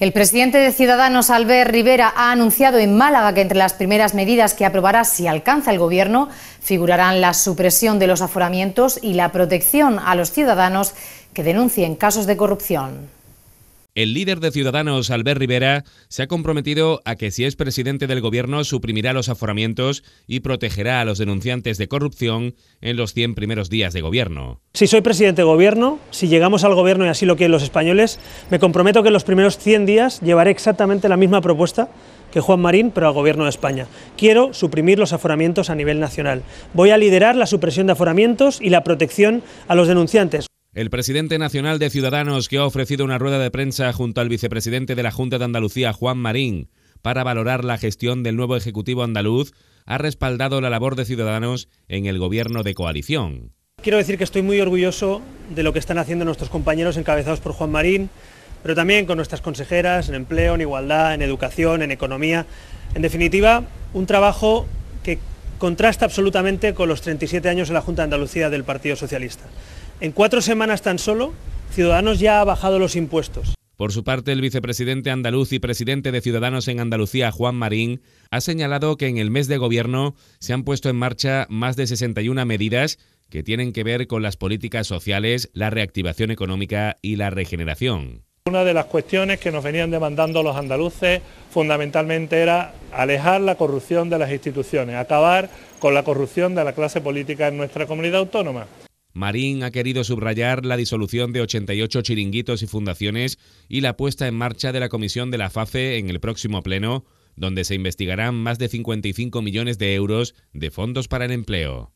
El presidente de Ciudadanos, Albert Rivera, ha anunciado en Málaga que entre las primeras medidas que aprobará si alcanza el Gobierno figurarán la supresión de los aforamientos y la protección a los ciudadanos que denuncien casos de corrupción. El líder de Ciudadanos, Albert Rivera, se ha comprometido a que si es presidente del gobierno suprimirá los aforamientos y protegerá a los denunciantes de corrupción en los 100 primeros días de gobierno. Si soy presidente de gobierno, si llegamos al gobierno y así lo quieren los españoles, me comprometo que en los primeros 100 días llevaré exactamente la misma propuesta que Juan Marín, pero al Gobierno de España. Quiero suprimir los aforamientos a nivel nacional. Voy a liderar la supresión de aforamientos y la protección a los denunciantes. El presidente nacional de Ciudadanos, que ha ofrecido una rueda de prensa junto al vicepresidente de la Junta de Andalucía, Juan Marín, para valorar la gestión del nuevo Ejecutivo andaluz, ha respaldado la labor de Ciudadanos en el gobierno de coalición. Quiero decir que estoy muy orgulloso de lo que están haciendo nuestros compañeros encabezados por Juan Marín, pero también con nuestras consejeras en empleo, en igualdad, en educación, en economía. En definitiva, un trabajo que contrasta absolutamente con los 37 años en la Junta de Andalucía del Partido Socialista. En cuatro semanas tan solo, Ciudadanos ya ha bajado los impuestos. Por su parte, el vicepresidente andaluz y presidente de Ciudadanos en Andalucía, Juan Marín, ha señalado que en el mes de gobierno se han puesto en marcha más de 61 medidas que tienen que ver con las políticas sociales, la reactivación económica y la regeneración. Una de las cuestiones que nos venían demandando los andaluces fundamentalmente era alejar la corrupción de las instituciones, acabar con la corrupción de la clase política en nuestra comunidad autónoma. Marín ha querido subrayar la disolución de 88 chiringuitos y fundaciones y la puesta en marcha de la Comisión de la FAFE en el próximo pleno, donde se investigarán más de 55 millones de euros de fondos para el empleo.